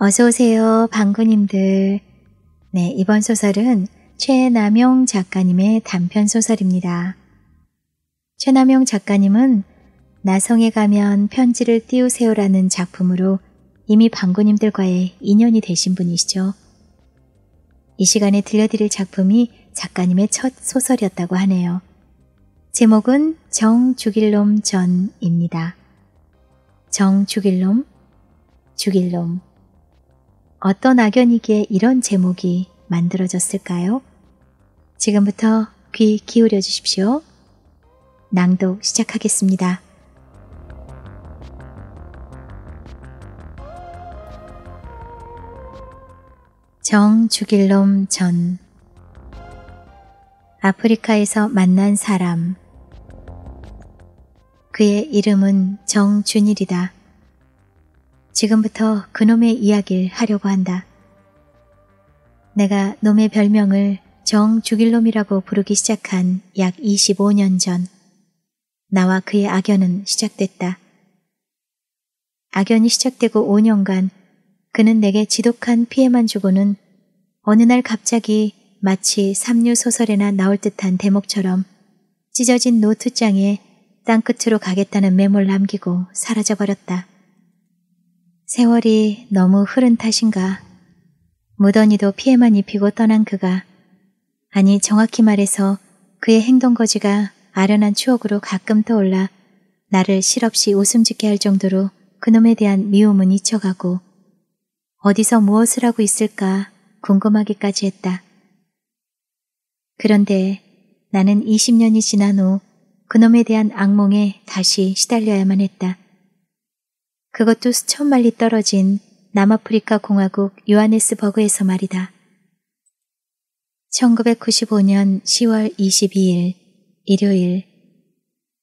어서오세요, 방구님들. 네, 이번 소설은 최남용 작가님의 단편 소설입니다. 최남용 작가님은 나성에 가면 편지를 띄우세요라는 작품으로 이미 방구님들과의 인연이 되신 분이시죠. 이 시간에 들려드릴 작품이 작가님의 첫 소설이었다고 하네요. 제목은 정 죽일놈 전입니다. 정 죽일놈, 죽일놈. 어떤 악연이기에 이런 제목이 만들어졌을까요? 지금부터 귀 기울여 주십시오. 낭독 시작하겠습니다. 정 죽일 놈전 아프리카에서 만난 사람 그의 이름은 정준일이다. 지금부터 그놈의 이야기를 하려고 한다. 내가 놈의 별명을 정 죽일 놈이라고 부르기 시작한 약 25년 전 나와 그의 악연은 시작됐다. 악연이 시작되고 5년간 그는 내게 지독한 피해만 주고는 어느 날 갑자기 마치 삼류 소설에나 나올 듯한 대목처럼 찢어진 노트장에 땅끝으로 가겠다는 메모를 남기고 사라져버렸다. 세월이 너무 흐른 탓인가. 무더니도 피해만 입히고 떠난 그가 아니 정확히 말해서 그의 행동거지가 아련한 추억으로 가끔 떠올라 나를 실없이 웃음 짓게 할 정도로 그놈에 대한 미움은 잊혀가고 어디서 무엇을 하고 있을까 궁금하기까지 했다. 그런데 나는 20년이 지난 후 그놈에 대한 악몽에 다시 시달려야만 했다. 그것도 수천 마리 떨어진 남아프리카 공화국 요하네스버그에서 말이다. 1995년 10월 22일 일요일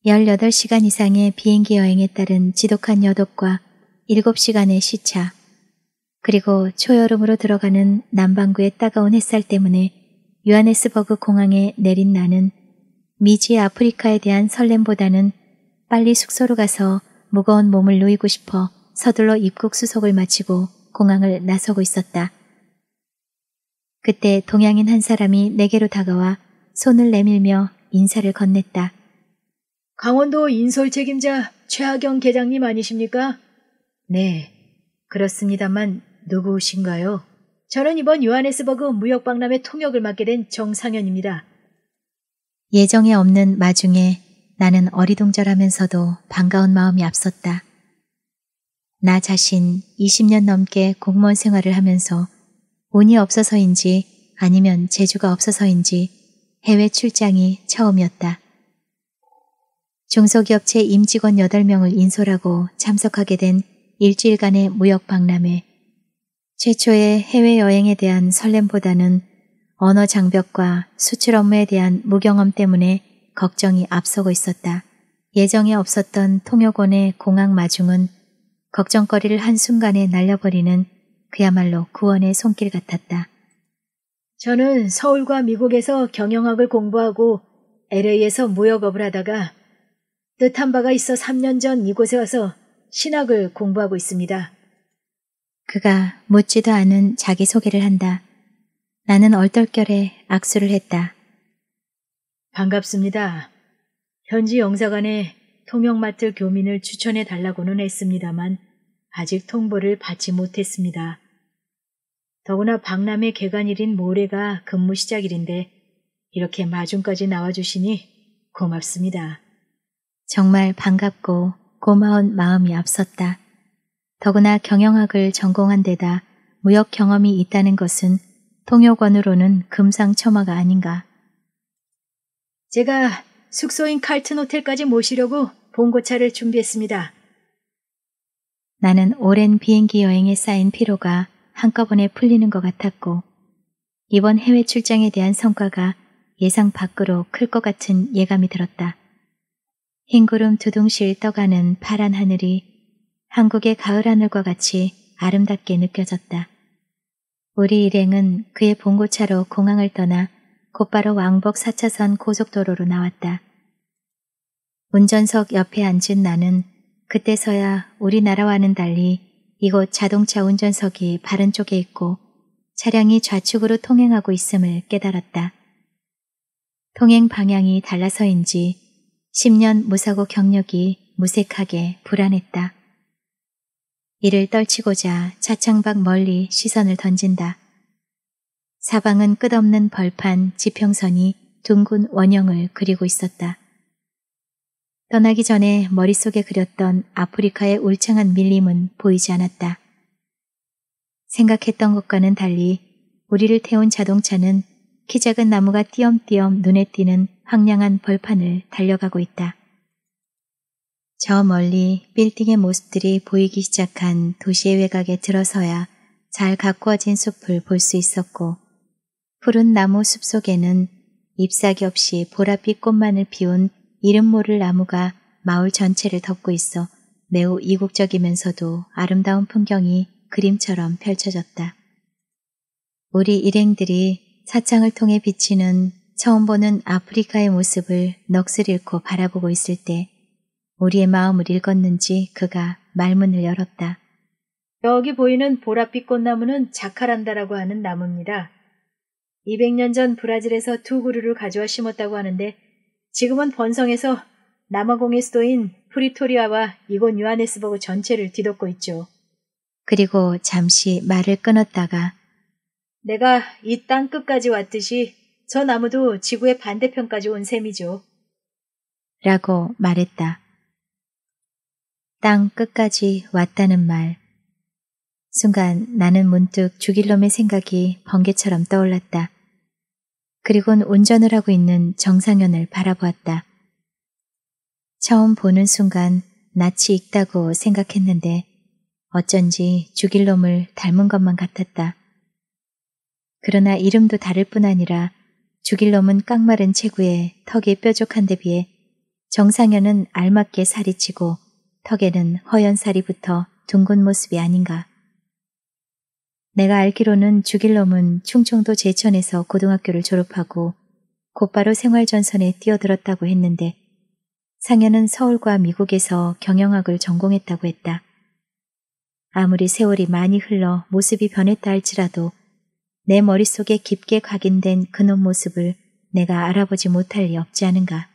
18시간 이상의 비행기 여행에 따른 지독한 여독과 7시간의 시차 그리고 초여름으로 들어가는 남반구의 따가운 햇살 때문에 요하네스버그 공항에 내린 나는 미지 의 아프리카에 대한 설렘보다는 빨리 숙소로 가서 무거운 몸을 놓이고 싶어 서둘러 입국 수속을 마치고 공항을 나서고 있었다. 그때 동양인 한 사람이 내게로 다가와 손을 내밀며 인사를 건넸다. 강원도 인솔 책임자 최하경 계장님 아니십니까? 네, 그렇습니다만 누구신가요? 저는 이번 요하네스버그 무역박람회 통역을 맡게 된 정상현입니다. 예정에 없는 마중에 나는 어리둥절하면서도 반가운 마음이 앞섰다. 나 자신 20년 넘게 공무원 생활을 하면서 운이 없어서인지 아니면 재주가 없어서인지 해외 출장이 처음이었다. 중소기업체 임직원 8명을 인솔하고 참석하게 된 일주일간의 무역 박람회. 최초의 해외여행에 대한 설렘보다는 언어 장벽과 수출 업무에 대한 무경험 때문에 걱정이 앞서고 있었다. 예정에 없었던 통역원의 공항 마중은 걱정거리를 한순간에 날려버리는 그야말로 구원의 손길 같았다. 저는 서울과 미국에서 경영학을 공부하고 LA에서 무역업을 하다가 뜻한 바가 있어 3년 전 이곳에 와서 신학을 공부하고 있습니다. 그가 묻지도 않은 자기소개를 한다. 나는 얼떨결에 악수를 했다. 반갑습니다. 현지 영사관에 통역 맡을 교민을 추천해 달라고는 했습니다만 아직 통보를 받지 못했습니다. 더구나 박람회 개관일인 모레가 근무 시작일인데 이렇게 마중까지 나와주시니 고맙습니다. 정말 반갑고 고마운 마음이 앞섰다. 더구나 경영학을 전공한 데다 무역 경험이 있다는 것은 통역원으로는 금상첨화가 아닌가. 제가 숙소인 칼튼 호텔까지 모시려고 봉고차를 준비했습니다. 나는 오랜 비행기 여행에 쌓인 피로가 한꺼번에 풀리는 것 같았고 이번 해외 출장에 대한 성과가 예상 밖으로 클 것 같은 예감이 들었다. 흰구름 두둥실 떠가는 파란 하늘이 한국의 가을 하늘과 같이 아름답게 느껴졌다. 우리 일행은 그의 봉고차로 공항을 떠나 곧바로 왕복 4차선 고속도로로 나왔다. 운전석 옆에 앉은 나는 그때서야 우리나라와는 달리 이곳 자동차 운전석이 바른 쪽에 있고 차량이 좌측으로 통행하고 있음을 깨달았다. 통행 방향이 달라서인지 10년 무사고 경력이 무색하게 불안했다. 이를 떨치고자 차창밖 멀리 시선을 던진다. 사방은 끝없는 벌판 지평선이 둥근 원형을 그리고 있었다. 떠나기 전에 머릿속에 그렸던 아프리카의 울창한 밀림은 보이지 않았다. 생각했던 것과는 달리 우리를 태운 자동차는 키 작은 나무가 띄엄띄엄 눈에 띄는 황량한 벌판을 달려가고 있다. 저 멀리 빌딩의 모습들이 보이기 시작한 도시의 외곽에 들어서야 잘 가꾸어진 숲을 볼 수 있었고 푸른 나무 숲속에는 잎사귀 없이 보랏빛 꽃만을 피운 이름 모를 나무가 마을 전체를 덮고 있어 매우 이국적이면서도 아름다운 풍경이 그림처럼 펼쳐졌다. 우리 일행들이 사창을 통해 비치는 처음 보는 아프리카의 모습을 넋을 잃고 바라보고 있을 때 우리의 마음을 읽었는지 그가 말문을 열었다. 여기 보이는 보랏빛 꽃나무는 자카란다라고 하는 나무입니다. 200년 전 브라질에서 두 그루를 가져와 심었다고 하는데 지금은 번성해서 남아공의 수도인 프리토리아와 이곳 요하네스버그 전체를 뒤덮고 있죠. 그리고 잠시 말을 끊었다가 내가 이 땅 끝까지 왔듯이 저 나무도 지구의 반대편까지 온 셈이죠. 라고 말했다. 땅 끝까지 왔다는 말. 순간 나는 문득 죽일 놈의 생각이 번개처럼 떠올랐다. 그리곤 운전을 하고 있는 정상현을 바라보았다. 처음 보는 순간 낯이 익다고 생각했는데 어쩐지 죽일 놈을 닮은 것만 같았다. 그러나 이름도 다를 뿐 아니라 죽일 놈은 깡마른 체구에 턱이 뾰족한데 비해 정상현은 알맞게 살이 치고 턱에는 허연 살이 붙어 둥근 모습이 아닌가. 내가 알기로는 주길 놈은 충청도 제천에서 고등학교를 졸업하고 곧바로 생활전선에 뛰어들었다고 했는데 상현은 서울과 미국에서 경영학을 전공했다고 했다. 아무리 세월이 많이 흘러 모습이 변했다 할지라도 내 머릿속에 깊게 각인된 그놈 모습을 내가 알아보지 못할 리 없지 않은가.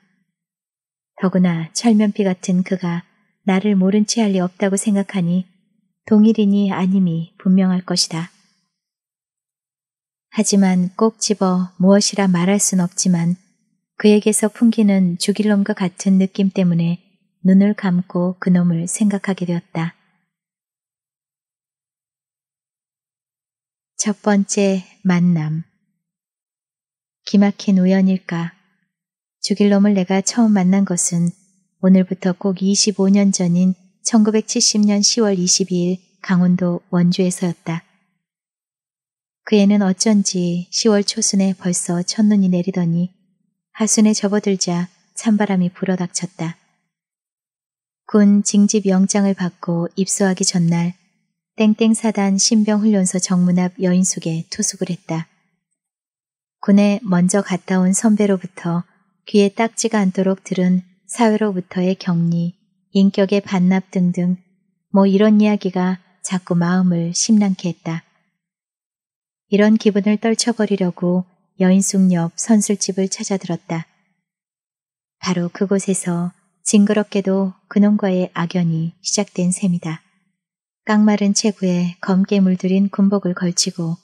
더구나 철면피 같은 그가 나를 모른 채 할 리 없다고 생각하니 동일이니 아님이 분명할 것이다. 하지만 꼭 집어 무엇이라 말할 순 없지만 그에게서 풍기는 죽일놈과 같은 느낌 때문에 눈을 감고 그놈을 생각하게 되었다. 첫 번째 만남 기막힌 우연일까? 죽일놈을 내가 처음 만난 것은 오늘부터 꼭 25년 전인 1970년 10월 22일 강원도 원주에서였다. 그 애는 어쩐지 10월 초순에 벌써 첫눈이 내리더니 하순에 접어들자 찬바람이 불어닥쳤다. 군 징집 영장을 받고 입소하기 전날 땡땡사단 신병훈련소 정문 앞 여인숙에 투숙을 했다. 군에 먼저 갔다 온 선배로부터 귀에 딱지가 않도록 들은 사회로부터의 격리, 인격의 반납 등등 뭐 이런 이야기가 자꾸 마음을 심란케 했다. 이런 기분을 떨쳐버리려고 여인숙 옆 선술집을 찾아들었다. 바로 그곳에서 징그럽게도 그놈과의 악연이 시작된 셈이다. 깡마른 체구에 검게 물들인 군복을 걸치고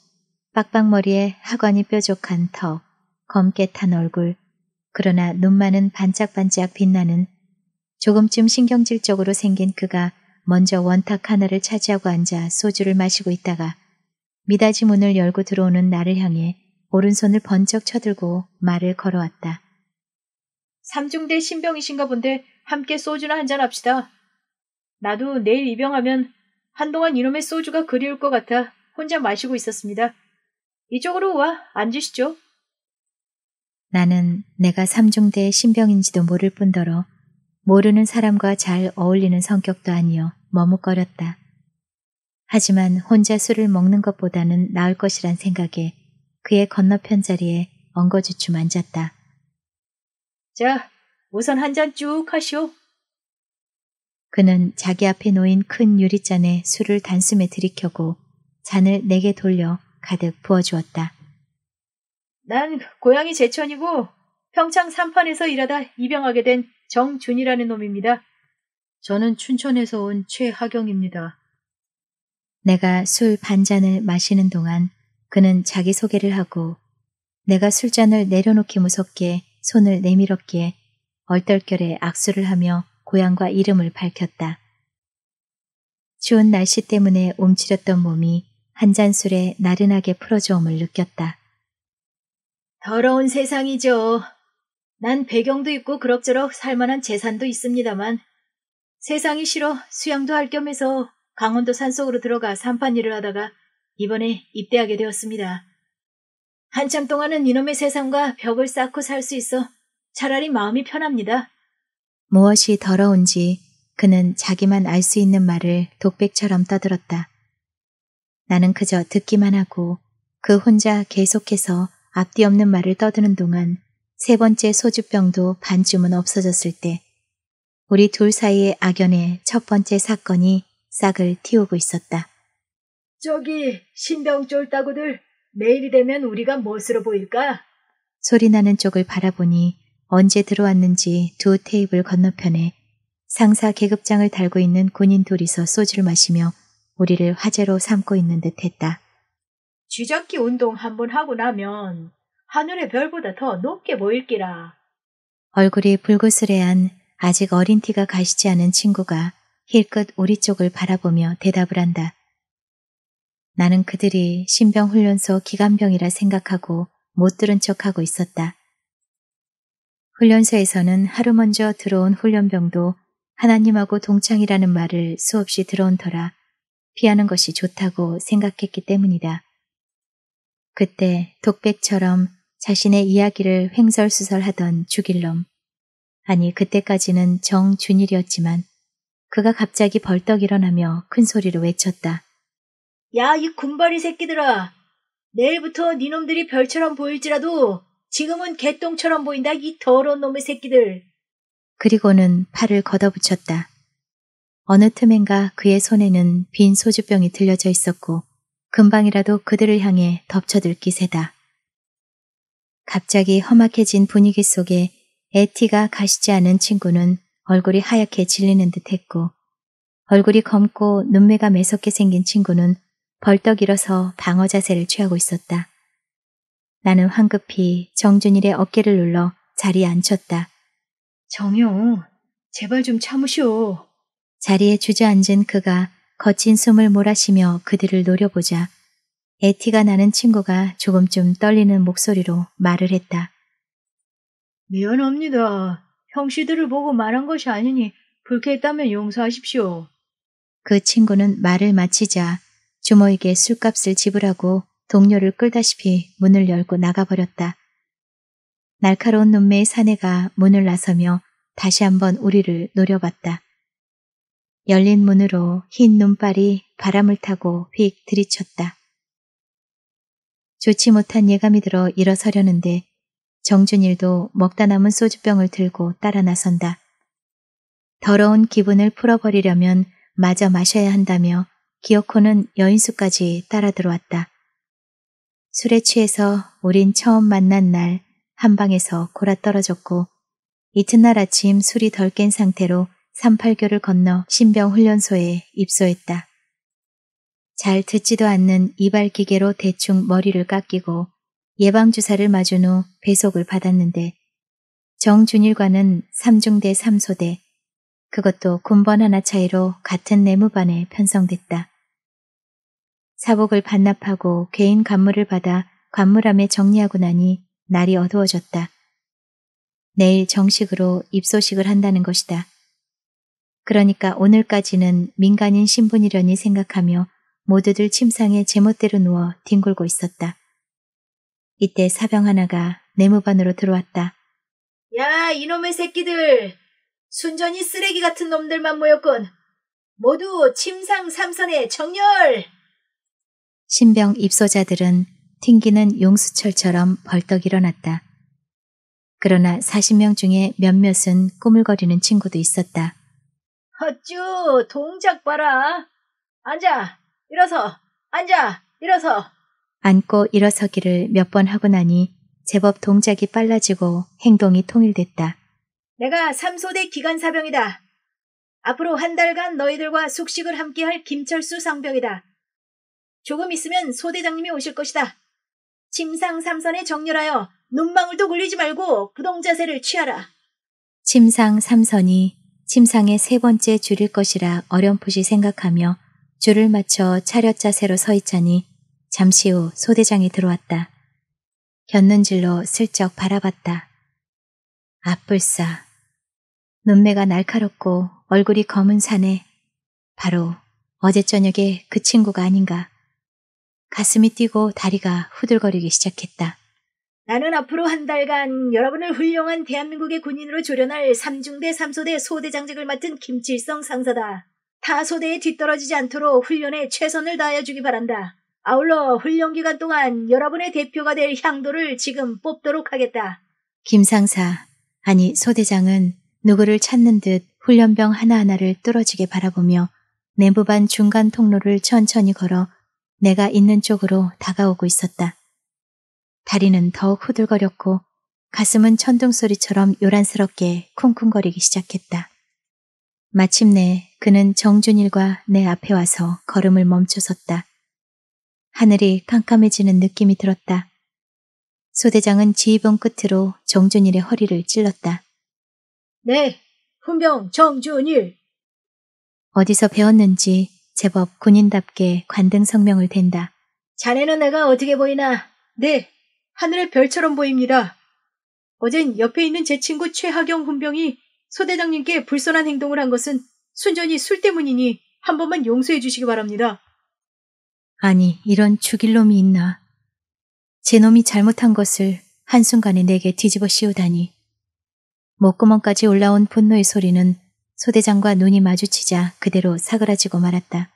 빡빡머리에 하관이 뾰족한 턱, 검게 탄 얼굴, 그러나 눈만은 반짝반짝 빛나는 조금쯤 신경질적으로 생긴 그가 먼저 원탁 하나를 차지하고 앉아 소주를 마시고 있다가 미닫이 문을 열고 들어오는 나를 향해 오른손을 번쩍 쳐들고 말을 걸어왔다. 삼중대 신병이신가 본데 함께 소주나 한잔 합시다. 나도 내일 입영하면 한동안 이놈의 소주가 그리울 것 같아 혼자 마시고 있었습니다. 이쪽으로 와 앉으시죠. 나는 내가 삼중대 신병인지도 모를 뿐더러 모르는 사람과 잘 어울리는 성격도 아니어 머뭇거렸다. 하지만 혼자 술을 먹는 것보다는 나을 것이란 생각에 그의 건너편 자리에 엉거주춤 앉았다. 자, 우선 한 잔 쭉 하시오. 그는 자기 앞에 놓인 큰 유리잔에 술을 단숨에 들이켜고 잔을 내게 돌려 가득 부어주었다. 난 고향이 제천이고 평창 삼판에서 일하다 입양하게 된 정준이라는 놈입니다. 저는 춘천에서 온 최하경입니다. 내가 술 반잔을 마시는 동안 그는 자기소개를 하고 내가 술잔을 내려놓기 무섭게 손을 내밀었기에 얼떨결에 악수를 하며 고향과 이름을 밝혔다. 추운 날씨 때문에 움츠렸던 몸이 한 잔 술에 나른하게 풀어져옴을 느꼈다. 더러운 세상이죠. 난 배경도 있고 그럭저럭 살만한 재산도 있습니다만 세상이 싫어 수양도 할 겸해서 강원도 산속으로 들어가 산판 일을 하다가 이번에 입대하게 되었습니다. 한참 동안은 이놈의 세상과 벽을 쌓고 살 수 있어 차라리 마음이 편합니다. 무엇이 더러운지 그는 자기만 알 수 있는 말을 독백처럼 떠들었다. 나는 그저 듣기만 하고 그 혼자 계속해서 앞뒤 없는 말을 떠드는 동안 세 번째 소주병도 반쯤은 없어졌을 때 우리 둘 사이의 악연의 첫 번째 사건이 싹을 틔우고 있었다. 저기 신병 쫄다구들 내일이 되면 우리가 무엇으로 보일까? 소리나는 쪽을 바라보니 언제 들어왔는지 두 테이블 건너편에 상사 계급장을 달고 있는 군인 둘이서 소주를 마시며 우리를 화제로 삼고 있는 듯 했다. 쥐잡기 운동 한번 하고 나면 하늘의 별보다 더 높게 보일기라. 얼굴이 붉으스레한 아직 어린 티가 가시지 않은 친구가 힐끗 우리 쪽을 바라보며 대답을 한다. 나는 그들이 신병훈련소 기간병이라 생각하고 못 들은 척하고 있었다. 훈련소에서는 하루 먼저 들어온 훈련병도 하나님하고 동창이라는 말을 수없이 들어온 터라 피하는 것이 좋다고 생각했기 때문이다. 그때 독백처럼 자신의 이야기를 횡설수설하던 죽일놈. 아니 그때까지는 정준일이었지만 그가 갑자기 벌떡 일어나며 큰 소리로 외쳤다. 야 이 군발이 새끼들아. 내일부터 니놈들이 별처럼 보일지라도 지금은 개똥처럼 보인다 이 더러운 놈의 새끼들. 그리고는 팔을 걷어붙였다. 어느 틈엔가 그의 손에는 빈 소주병이 들려져 있었고 금방이라도 그들을 향해 덮쳐들 기세다. 갑자기 험악해진 분위기 속에 에티가 가시지 않은 친구는 얼굴이 하얗게 질리는 듯 했고 얼굴이 검고 눈매가 매섭게 생긴 친구는 벌떡 일어서 방어 자세를 취하고 있었다. 나는 황급히 정준일의 어깨를 눌러 자리에 앉혔다. 정용, 제발 좀 참으시오. 자리에 주저앉은 그가 거친 숨을 몰아쉬며 그들을 노려보자 에티가 나는 친구가 조금 좀 떨리는 목소리로 말을 했다. 미안합니다. 형씨들을 보고 말한 것이 아니니 불쾌했다면 용서하십시오. 그 친구는 말을 마치자 주모에게 술값을 지불하고 동료를 끌다시피 문을 열고 나가버렸다. 날카로운 눈매의 사내가 문을 나서며 다시 한번 우리를 노려봤다. 열린 문으로 흰 눈발이 바람을 타고 휙 들이쳤다. 좋지 못한 예감이 들어 일어서려는데 정준일도 먹다 남은 소주병을 들고 따라 나선다. 더러운 기분을 풀어버리려면 마저 마셔야 한다며 기어코는 여인수까지 따라 들어왔다. 술에 취해서 우린 처음 만난 날 한방에서 골아떨어졌고 이튿날 아침 술이 덜 깬 상태로 3 8교를 건너 신병훈련소에 입소했다. 잘 듣지도 않는 이발기계로 대충 머리를 깎이고 예방주사를 맞은 후 배속을 받았는데 정준일과는 3중대 3소대 그것도 군번 하나 차이로 같은 내무반에 편성됐다. 사복을 반납하고 개인 간물을 받아 관물함에 정리하고 나니 날이 어두워졌다. 내일 정식으로 입소식을 한다는 것이다. 그러니까 오늘까지는 민간인 신분이려니 생각하며 모두들 침상에 제멋대로 누워 뒹굴고 있었다. 이때 사병 하나가 내무반으로 들어왔다. 야, 이놈의 새끼들! 순전히 쓰레기 같은 놈들만 모였군. 모두 침상 삼선에 정렬! 신병 입소자들은 튕기는 용수철처럼 벌떡 일어났다. 그러나 40명 중에 몇몇은 꾸물거리는 친구도 있었다. 어쭈, 동작 봐라. 앉아, 일어서, 앉아, 일어서. 앉고 일어서기를 몇 번 하고 나니 제법 동작이 빨라지고 행동이 통일됐다. 내가 삼소대 기관사병이다 앞으로 한 달간 너희들과 숙식을 함께할 김철수 상병이다. 조금 있으면 소대장님이 오실 것이다. 침상 삼선에 정렬하여 눈망울도 굴리지 말고 부동 자세를 취하라. 침상 삼선이 침상의 세 번째 줄일 것이라 어렴풋이 생각하며 줄을 맞춰 차렷자세로 서 있자니 잠시 후 소대장이 들어왔다. 곁눈질로 슬쩍 바라봤다. 앞불사. 눈매가 날카롭고 얼굴이 검은 산에 바로 어제 저녁에 그 친구가 아닌가. 가슴이 뛰고 다리가 후들거리기 시작했다. 나는 앞으로 한 달간 여러분을 훌륭한 대한민국의 군인으로 조련할 3중대3소대 소대장직을 맡은 김칠성 상사다. 다소대에 뒤떨어지지 않도록 훈련에 최선을 다해 주기 바란다. 아울러 훈련 기간 동안 여러분의 대표가 될 향도를 지금 뽑도록 하겠다. 김상사, 아니 소대장은 누구를 찾는 듯 훈련병 하나하나를 뚫어지게 바라보며 내부반 중간 통로를 천천히 걸어 내가 있는 쪽으로 다가오고 있었다. 다리는 더욱 후들거렸고 가슴은 천둥소리처럼 요란스럽게 쿵쿵거리기 시작했다. 마침내 그는 정준일과 내 앞에 와서 걸음을 멈춰 섰다. 하늘이 캄캄해지는 느낌이 들었다. 소대장은 지휘봉 끝으로 정준일의 허리를 찔렀다. 네, 훈병 정준일. 어디서 배웠는지 제법 군인답게 관등 성명을 댄다. 자네는 내가 어떻게 보이나? 네, 하늘의 별처럼 보입니다. 어젠 옆에 있는 제 친구 최하경 훈병이 소대장님께 불손한 행동을 한 것은 순전히 술 때문이니 한 번만 용서해 주시기 바랍니다. 아니, 이런 죽일 놈이 있나. 제 놈이 잘못한 것을 한순간에 내게 뒤집어 씌우다니. 목구멍까지 올라온 분노의 소리는 소대장과 눈이 마주치자 그대로 사그라지고 말았다.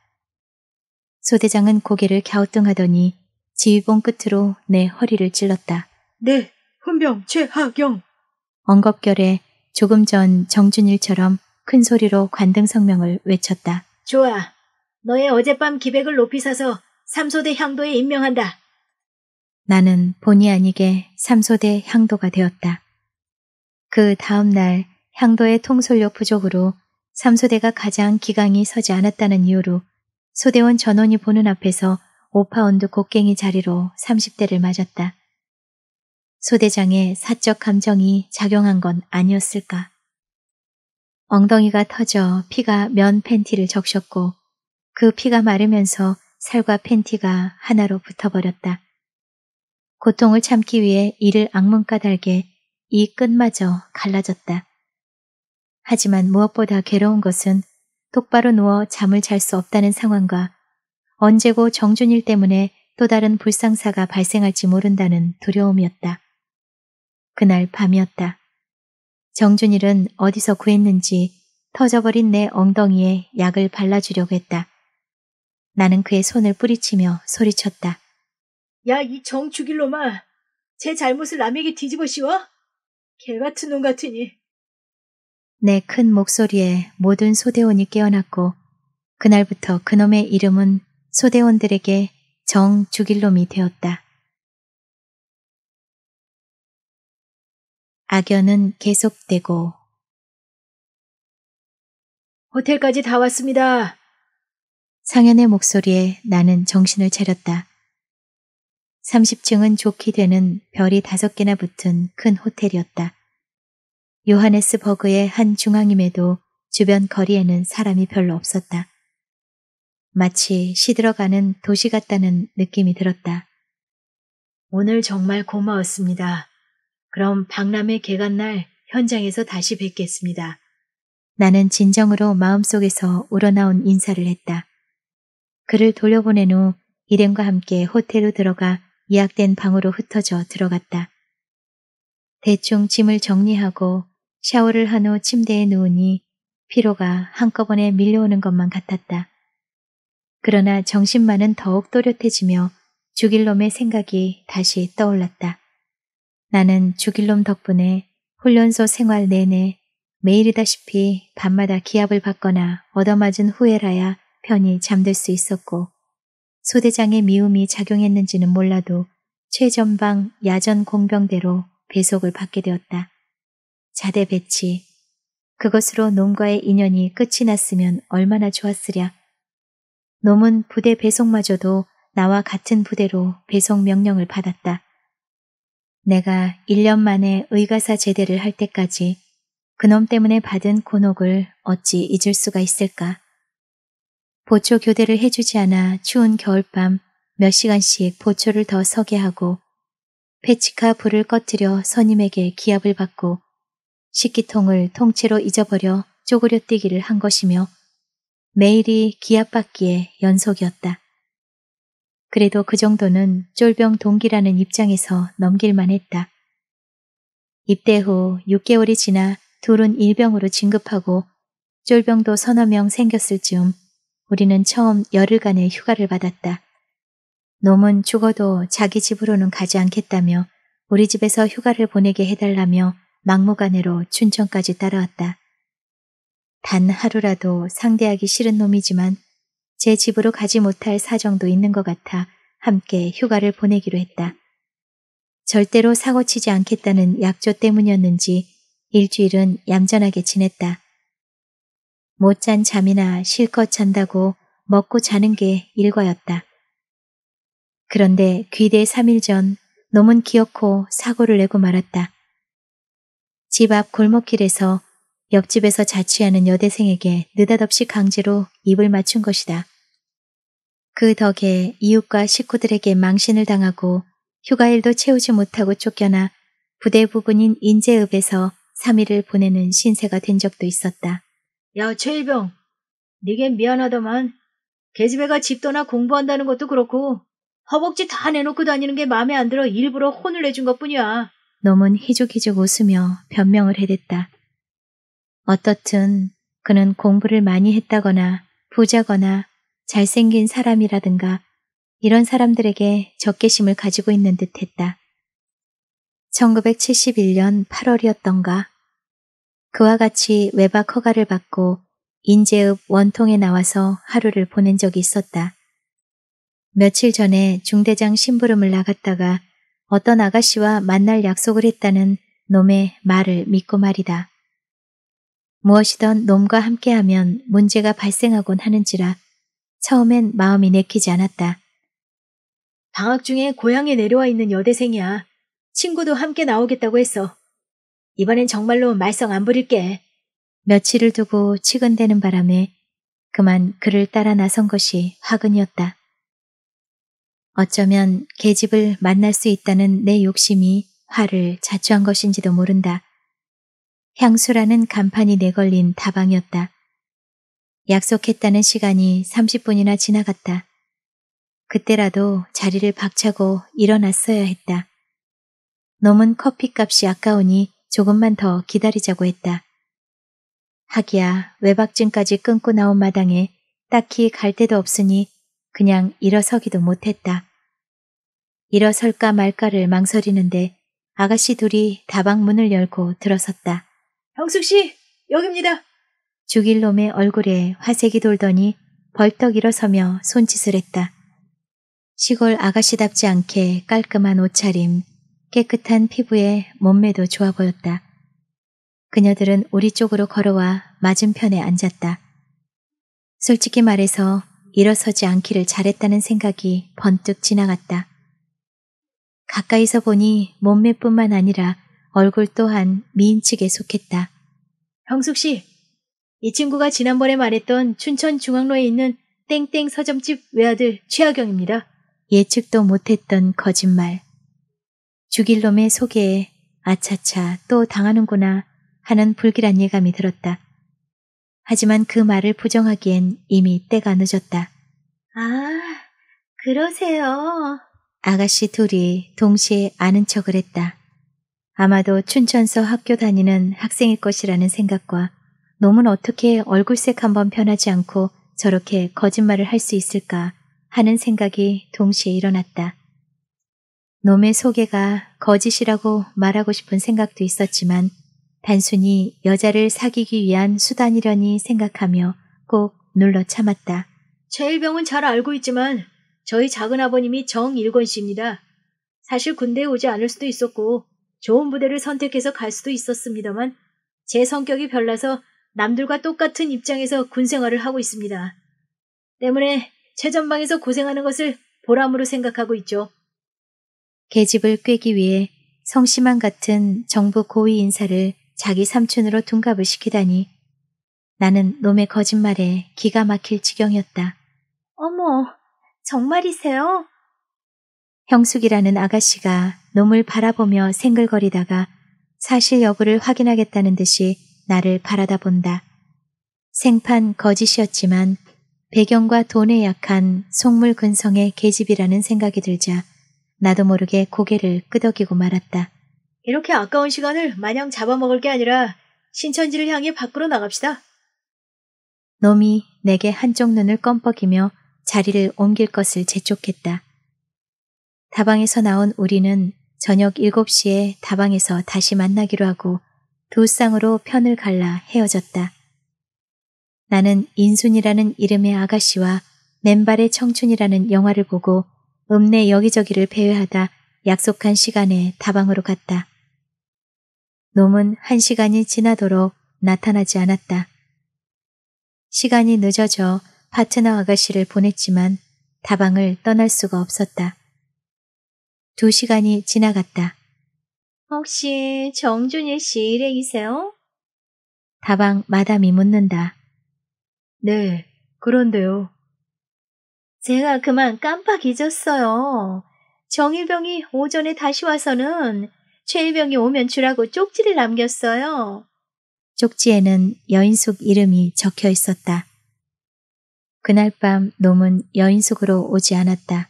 소대장은 고개를 갸우뚱하더니 지휘봉 끝으로 내 허리를 찔렀다. 네, 훈병 최하경. 언급결에 조금 전 정준일처럼 큰 소리로 관등 성명을 외쳤다. 좋아. 너의 어젯밤 기백을 높이 사서 삼소대 향도에 임명한다. 나는 본의 아니게 삼소대 향도가 되었다. 그 다음 날 향도의 통솔력 부족으로 삼소대가 가장 기강이 서지 않았다는 이유로 소대원 전원이 보는 앞에서 오파운드 곡괭이 자리로 30대를 맞았다. 소대장의 사적 감정이 작용한 건 아니었을까. 엉덩이가 터져 피가 면 팬티를 적셨고 그 피가 마르면서 살과 팬티가 하나로 붙어버렸다. 고통을 참기 위해 이를 악문까닭에이 끝마저 갈라졌다. 하지만 무엇보다 괴로운 것은 똑바로 누워 잠을 잘 수 없다는 상황과 언제고 정준일 때문에 또 다른 불상사가 발생할지 모른다는 두려움이었다. 그날 밤이었다. 정준일은 어디서 구했는지 터져버린 내 엉덩이에 약을 발라주려고 했다. 나는 그의 손을 뿌리치며 소리쳤다. 야, 이정 죽일 놈아! 제 잘못을 남에게 뒤집어 씌워? 개 같은 놈 같으니. 내 큰 목소리에 모든 소대원이 깨어났고, 그날부터 그놈의 이름은 소대원들에게 정 죽일 놈이 되었다. 악연은 계속되고 호텔까지 다 왔습니다. 상현의 목소리에 나는 정신을 차렸다. 30층은 좋게 되는 별이 다섯 개나 붙은 큰 호텔이었다. 요하네스버그의 한 중앙임에도 주변 거리에는 사람이 별로 없었다. 마치 시들어가는 도시 같다는 느낌이 들었다. 오늘 정말 고마웠습니다. 그럼 박람회 개관날 현장에서 다시 뵙겠습니다. 나는 진정으로 마음속에서 우러나온 인사를 했다. 그를 돌려보낸 후 일행과 함께 호텔로 들어가 예약된 방으로 흩어져 들어갔다. 대충 짐을 정리하고 샤워를 한 후 침대에 누우니 피로가 한꺼번에 밀려오는 것만 같았다. 그러나 정신만은 더욱 또렷해지며 죽일 놈의 생각이 다시 떠올랐다. 나는 죽일놈 덕분에 훈련소 생활 내내 매일이다시피 밤마다 기합을 받거나 얻어맞은 후에라야 편히 잠들 수 있었고 소대장의 미움이 작용했는지는 몰라도 최전방 야전 공병대로 배속을 받게 되었다. 자대 배치. 그것으로 놈과의 인연이 끝이 났으면 얼마나 좋았으랴. 놈은 부대 배속마저도 나와 같은 부대로 배속 명령을 받았다. 내가 1년 만에 의가사 제대를 할 때까지 그놈 때문에 받은 곤혹을 어찌 잊을 수가 있을까. 보초 교대를 해주지 않아 추운 겨울밤 몇 시간씩 보초를 더 서게 하고 패치카 불을 꺼뜨려 선임에게 기합을 받고 식기통을 통째로 잊어버려 쪼그려 뛰기를 한 것이며 매일이 기합받기에 연속이었다. 그래도 그 정도는 쫄병 동기라는 입장에서 넘길만 했다. 입대 후 6개월이 지나 둘은 일병으로 진급하고 쫄병도 서너 명 생겼을 즈음 우리는 처음 열흘간의 휴가를 받았다. 놈은 죽어도 자기 집으로는 가지 않겠다며 우리 집에서 휴가를 보내게 해달라며 막무가내로 춘천까지 따라왔다. 단 하루라도 상대하기 싫은 놈이지만 제 집으로 가지 못할 사정도 있는 것 같아 함께 휴가를 보내기로 했다. 절대로 사고치지 않겠다는 약조 때문이었는지 일주일은 얌전하게 지냈다. 못 잔 잠이나 실컷 잔다고 먹고 자는 게 일과였다. 그런데 귀대 3일 전 놈은 기어코 사고를 내고 말았다. 집 앞 골목길에서 옆집에서 자취하는 여대생에게 느닷없이 강제로 입을 맞춘 것이다. 그 덕에 이웃과 식구들에게 망신을 당하고 휴가일도 채우지 못하고 쫓겨나 부대 부근인 인제읍에서 3일을 보내는 신세가 된 적도 있었다. 야 최일병, 네게 미안하다만 계집애가 집도나 공부한다는 것도 그렇고 허벅지 다 내놓고 다니는 게 마음에 안 들어 일부러 혼을 내준 것뿐이야. 놈은 희죽희죽 웃으며 변명을 해댔다. 어떻든 그는 공부를 많이 했다거나 부자거나 잘생긴 사람이라든가 이런 사람들에게 적개심을 가지고 있는 듯 했다. 1971년 8월이었던가. 그와 같이 외박 허가를 받고 인재읍 원통에 나와서 하루를 보낸 적이 있었다. 며칠 전에 중대장 심부름을 나갔다가 어떤 아가씨와 만날 약속을 했다는 놈의 말을 믿고 말이다. 무엇이든 놈과 함께하면 문제가 발생하곤 하는지라 처음엔 마음이 내키지 않았다. 방학 중에 고향에 내려와 있는 여대생이야. 친구도 함께 나오겠다고 했어. 이번엔 정말로 말썽 안 부릴게. 며칠을 두고 치근대는 바람에 그만 그를 따라 나선 것이 화근이었다. 어쩌면 계집을 만날 수 있다는 내 욕심이 화를 자초한 것인지도 모른다. 향수라는 간판이 내걸린 다방이었다. 약속했다는 시간이 30분이나 지나갔다. 그때라도 자리를 박차고 일어났어야 했다. 넘은 커피값이 아까우니 조금만 더 기다리자고 했다. 하기야 외박증까지 끊고 나온 마당에 딱히 갈 데도 없으니 그냥 일어서기도 못했다. 일어설까 말까를 망설이는데 아가씨 둘이 다방 문을 열고 들어섰다. 형숙 씨, 여기입니다. 죽일 놈의 얼굴에 화색이 돌더니 벌떡 일어서며 손짓을 했다. 시골 아가씨답지 않게 깔끔한 옷차림, 깨끗한 피부에 몸매도 좋아 보였다. 그녀들은 우리 쪽으로 걸어와 맞은편에 앉았다. 솔직히 말해서 일어서지 않기를 잘했다는 생각이 번뜩 지나갔다. 가까이서 보니 몸매뿐만 아니라 얼굴 또한 미인측에 속했다. 형숙 씨, 이 친구가 지난번에 말했던 춘천 중앙로에 있는 땡땡 서점집 외아들 최하경입니다. 예측도 못했던 거짓말. 죽일 놈의 소개에 아차차 또 당하는구나 하는 불길한 예감이 들었다. 하지만 그 말을 부정하기엔 이미 때가 늦었다. 아, 그러세요. 아가씨 둘이 동시에 아는 척을 했다. 아마도 춘천서 학교 다니는 학생일 것이라는 생각과 놈은 어떻게 얼굴색 한번 변하지 않고 저렇게 거짓말을 할 수 있을까 하는 생각이 동시에 일어났다. 놈의 소개가 거짓이라고 말하고 싶은 생각도 있었지만 단순히 여자를 사귀기 위한 수단이려니 생각하며 꼭 눌러 참았다. 최일병은 잘 알고 있지만 저희 작은 아버님이 정일권 씨입니다. 사실 군대에 오지 않을 수도 있었고 좋은 부대를 선택해서 갈 수도 있었습니다만 제 성격이 별나서 남들과 똑같은 입장에서 군 생활을 하고 있습니다. 때문에 최전방에서 고생하는 것을 보람으로 생각하고 있죠. 계집을 꿰기 위해 성심한 같은 정부 고위 인사를 자기 삼촌으로 둔갑을 시키다니 나는 놈의 거짓말에 기가 막힐 지경이었다. 어머, 정말이세요? 형숙이라는 아가씨가 놈을 바라보며 생글거리다가 사실 여부를 확인하겠다는 듯이 나를 바라다본다. 생판 거짓이었지만 배경과 돈에 약한 속물 근성의 계집이라는 생각이 들자 나도 모르게 고개를 끄덕이고 말았다. 이렇게 아까운 시간을 마냥 잡아먹을 게 아니라 신천지를 향해 밖으로 나갑시다. 놈이 내게 한쪽 눈을 껌뻑이며 자리를 옮길 것을 재촉했다. 다방에서 나온 우리는 저녁 7시에 다방에서 다시 만나기로 하고 두 쌍으로 편을 갈라 헤어졌다. 나는 인순이라는 이름의 아가씨와 맨발의 청춘이라는 영화를 보고 읍내 여기저기를 배회하다 약속한 시간에 다방으로 갔다. 놈은 한 시간이 지나도록 나타나지 않았다. 시간이 늦어져 파트너 아가씨를 보냈지만 다방을 떠날 수가 없었다. 두 시간이 지나갔다. 혹시 정준일 씨 일행이세요? 다방 마담이 묻는다. 네, 그런데요. 제가 그만 깜빡 잊었어요. 정일병이 오전에 다시 와서는 최일병이 오면 주라고 쪽지를 남겼어요. 쪽지에는 여인숙 이름이 적혀 있었다. 그날 밤 놈은 여인숙으로 오지 않았다.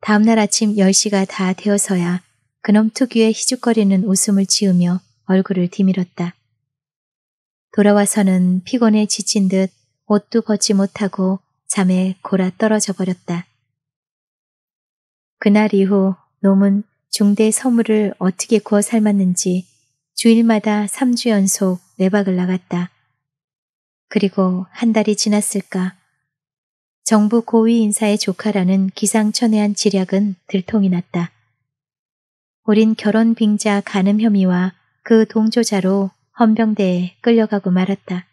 다음날 아침 10시가 다 되어서야 그놈 특유의 희죽거리는 웃음을 지으며 얼굴을 뒤밀었다. 돌아와서는 피곤에 지친 듯 옷도 벗지 못하고 잠에 골아 떨어져 버렸다. 그날 이후 놈은 중대 서물을 어떻게 구워 삶았는지 주일마다 3주 연속 외박을 나갔다. 그리고 한 달이 지났을까. 정부 고위 인사의 조카라는 기상천외한 지략은 들통이 났다. 우린 결혼 빙자 가늠 혐의와 그 동조자로 헌병대에 끌려가고 말았다.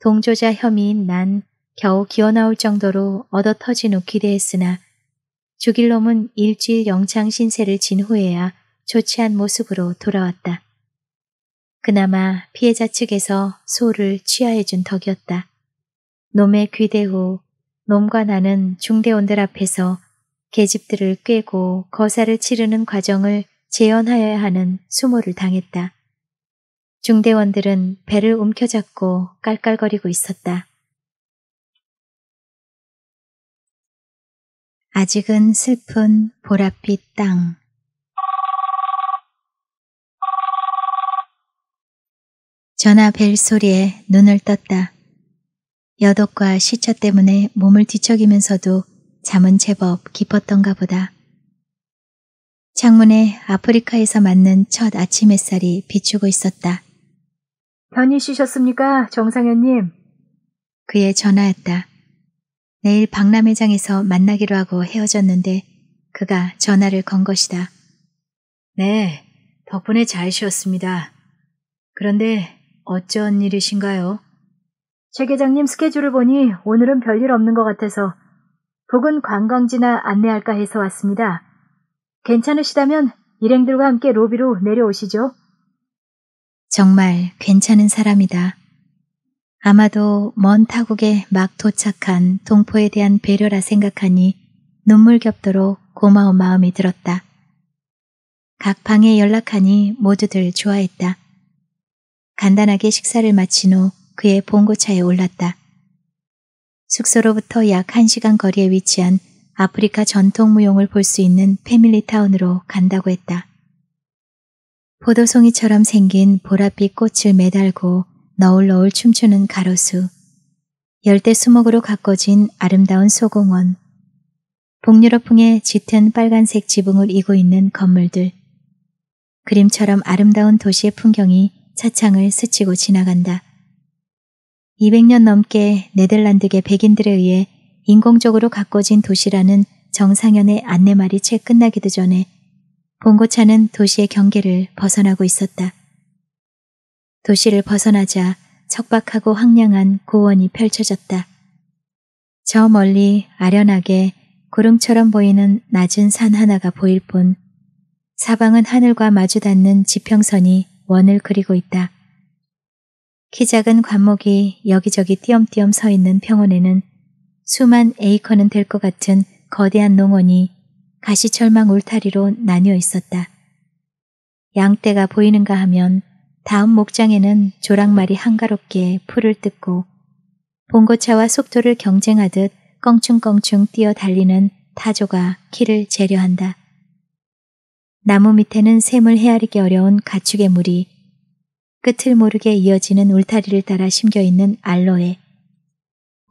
동조자 혐의인 난 겨우 기어나올 정도로 얻어 터진후 기대했으나 죽일 놈은 일주일 영창 신세를 진 후에야 조치한 모습으로 돌아왔다. 그나마 피해자 측에서 소를 취하해준 덕이었다. 놈의 귀대 후 놈과 나는 중대원들 앞에서 계집들을 꿰고 거사를 치르는 과정을 재현하여야 하는 수모를 당했다. 중대원들은 배를 움켜잡고 깔깔거리고 있었다. 아직은 슬픈 보랏빛 땅. 전화 벨 소리에 눈을 떴다. 여독과 시차 때문에 몸을 뒤척이면서도 잠은 제법 깊었던가 보다. 창문에 아프리카에서 맞는 첫 아침 햇살이 비추고 있었다. 다니시셨습니까, 정상현님? 그의 전화였다. 내일 박람회장에서 만나기로 하고 헤어졌는데 그가 전화를 건 것이다. 네, 덕분에 잘 쉬었습니다. 그런데 어쩐 일이신가요? 최 계장님 스케줄을 보니 오늘은 별일 없는 것 같아서 혹은 관광지나 안내할까 해서 왔습니다. 괜찮으시다면 일행들과 함께 로비로 내려오시죠. 정말 괜찮은 사람이다. 아마도 먼 타국에 막 도착한 동포에 대한 배려라 생각하니 눈물겹도록 고마운 마음이 들었다. 각 방에 연락하니 모두들 좋아했다. 간단하게 식사를 마친 후 그의 봉고차에 올랐다. 숙소로부터 약 1시간 거리에 위치한 아프리카 전통 무용을 볼 수 있는 패밀리타운으로 간다고 했다. 포도송이처럼 생긴 보랏빛 꽃을 매달고 너울너울 춤추는 가로수, 열대 수목으로 가꿔진 아름다운 소공원, 북유럽풍의 짙은 빨간색 지붕을 이고 있는 건물들, 그림처럼 아름다운 도시의 풍경이 차창을 스치고 지나간다. 200년 넘게 네덜란드계 백인들에 의해 인공적으로 가꿔진 도시라는 정상현의 안내말이 채 끝나기도 전에 봉고차는 도시의 경계를 벗어나고 있었다. 도시를 벗어나자 척박하고 황량한 고원이 펼쳐졌다. 저 멀리 아련하게 구름처럼 보이는 낮은 산 하나가 보일 뿐 사방은 하늘과 마주 닿는 지평선이 원을 그리고 있다. 키 작은 관목이 여기저기 띄엄띄엄 서 있는 평원에는 수만 에이커는 될 것 같은 거대한 농원이 가시철망 울타리로 나뉘어 있었다. 양떼가 보이는가 하면 다음 목장에는 조랑말이 한가롭게 풀을 뜯고 봉고차와 속도를 경쟁하듯 껑충껑충 뛰어 달리는 타조가 키를 재려한다. 나무 밑에는 샘을 헤아리기 어려운 가축의 물이 끝을 모르게 이어지는 울타리를 따라 심겨 있는 알로에.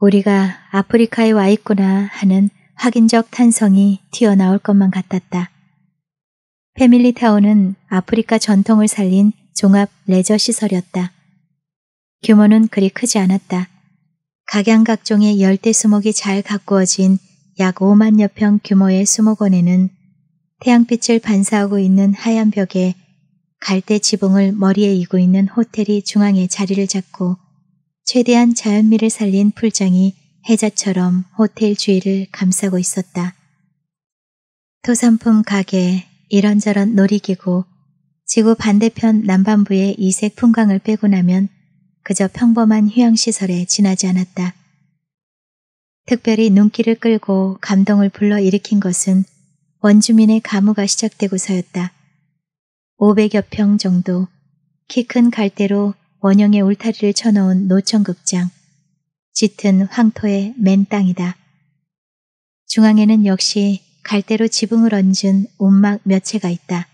우리가 아프리카에 와 있구나 하는 확인적 탄성이 튀어나올 것만 같았다. 패밀리타운은 아프리카 전통을 살린 종합 레저 시설이었다. 규모는 그리 크지 않았다. 각양각종의 열대 수목이 잘 가꾸어진 약 5만여 평 규모의 수목원에는 태양빛을 반사하고 있는 하얀 벽에 갈대 지붕을 머리에 이고 있는 호텔이 중앙에 자리를 잡고 최대한 자연미를 살린 풀장이 해자처럼 호텔 주위를 감싸고 있었다. 토산품 가게, 이런저런 놀이기구, 지구 반대편 남반부의 이색 풍광을 빼고 나면 그저 평범한 휴양시설에 지나지 않았다. 특별히 눈길을 끌고 감동을 불러일으킨 것은 원주민의 가무가 시작되고서였다. 500여 평 정도 키 큰 갈대로 원형의 울타리를 쳐놓은 노천극장 짙은 황토의 맨 땅이다. 중앙에는 역시 갈대로 지붕을 얹은 움막 몇 채가 있다.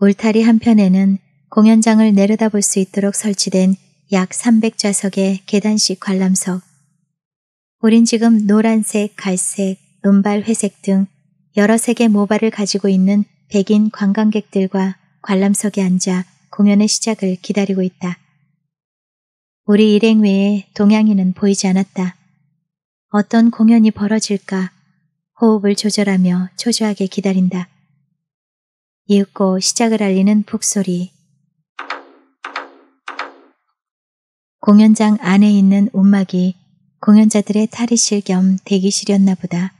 울타리 한편에는 공연장을 내려다볼 수 있도록 설치된 약 300좌석의 계단식 관람석. 우린 지금 노란색, 갈색, 은발 회색 등 여러 색의 모발을 가지고 있는 백인 관광객들과 관람석에 앉아 공연의 시작을 기다리고 있다. 우리 일행 외에 동양인은 보이지 않았다. 어떤 공연이 벌어질까 호흡을 조절하며 초조하게 기다린다. 이윽고 시작을 알리는 북소리. 공연장 안에 있는 움막이 공연자들의 탈의실 겸 대기실이었나 보다.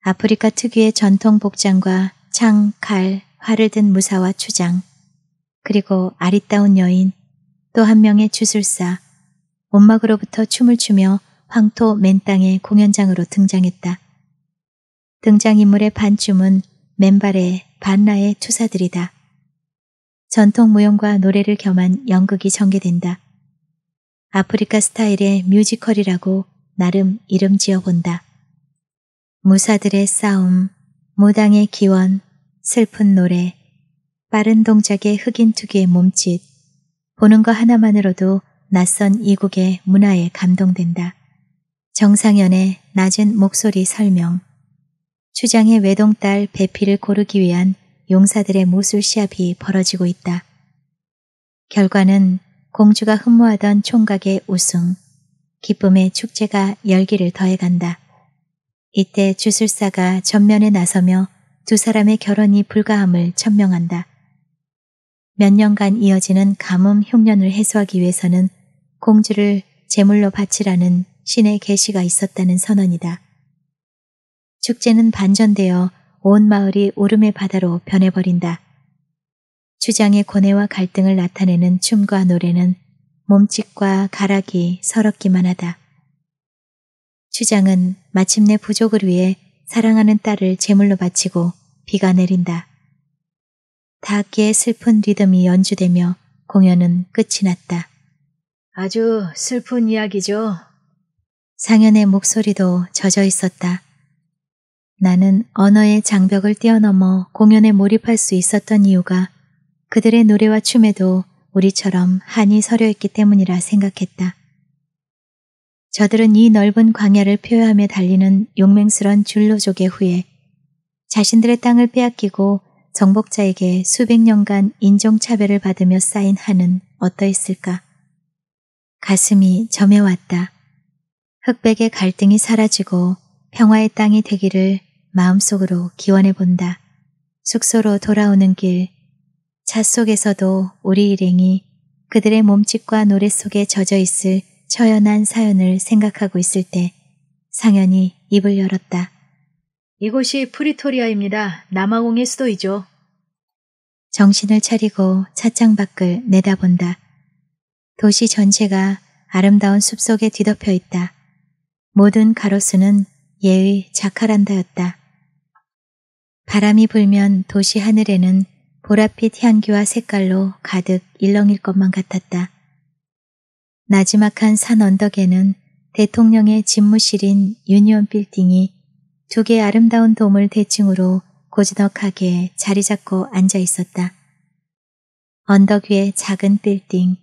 아프리카 특유의 전통 복장과 창, 칼, 활을 든 무사와 추장, 그리고 아리따운 여인, 또 한 명의 주술사, 온막으로부터 춤을 추며 황토 맨 땅의 공연장으로 등장했다. 등장인물의 반춤은 맨발의 반라의 투사들이다. 전통 무용과 노래를 겸한 연극이 전개된다. 아프리카 스타일의 뮤지컬이라고 나름 이름 지어본다. 무사들의 싸움, 무당의 기원, 슬픈 노래, 빠른 동작의 흑인 투기의 몸짓, 보는 거 하나만으로도 낯선 이국의 문화에 감동된다. 정상연의 낮은 목소리 설명, 추장의 외동딸 배피를 고르기 위한 용사들의 무술 시합이 벌어지고 있다. 결과는 공주가 흠모하던 총각의 우승, 기쁨의 축제가 열기를 더해간다. 이때 주술사가 전면에 나서며 두 사람의 결혼이 불가함을 천명한다. 몇 년간 이어지는 가뭄 흉년을 해소하기 위해서는 공주를 제물로 바치라는 신의 계시가 있었다는 선언이다. 축제는 반전되어 온 마을이 오름의 바다로 변해버린다. 주장의 고뇌와 갈등을 나타내는 춤과 노래는 몸짓과 가락이 서럽기만 하다. 추장은 마침내 부족을 위해 사랑하는 딸을 제물로 바치고 비가 내린다. 다악기의 슬픈 리듬이 연주되며 공연은 끝이 났다. 아주 슬픈 이야기죠. 상현의 목소리도 젖어 있었다. 나는 언어의 장벽을 뛰어넘어 공연에 몰입할 수 있었던 이유가 그들의 노래와 춤에도 우리처럼 한이 서려 있기 때문이라 생각했다. 저들은 이 넓은 광야를 표하며 달리는 용맹스런 줄로족의 후에 자신들의 땅을 빼앗기고 정복자에게 수백 년간 인종차별을 받으며 쌓인 한은 어떠했을까? 가슴이 점해왔다. 흑백의 갈등이 사라지고 평화의 땅이 되기를 마음속으로 기원해 본다. 숙소로 돌아오는 길, 차 속에서도 우리 일행이 그들의 몸짓과 노래 속에 젖어 있을 처연한 사연을 생각하고 있을 때 상현이 입을 열었다. 이곳이 프리토리아입니다. 남아공의 수도이죠. 정신을 차리고 차창 밖을 내다본다. 도시 전체가 아름다운 숲속에 뒤덮여 있다. 모든 가로수는 예의 자카란다였다. 바람이 불면 도시 하늘에는 보랏빛 향기와 색깔로 가득 일렁일 것만 같았다. 나지막한 산 언덕에는 대통령의 집무실인 유니온 빌딩이 두개의 아름다운 돔을 대칭으로 고즈넉하게 자리 잡고 앉아 있었다. 언덕 위에 작은 빌딩,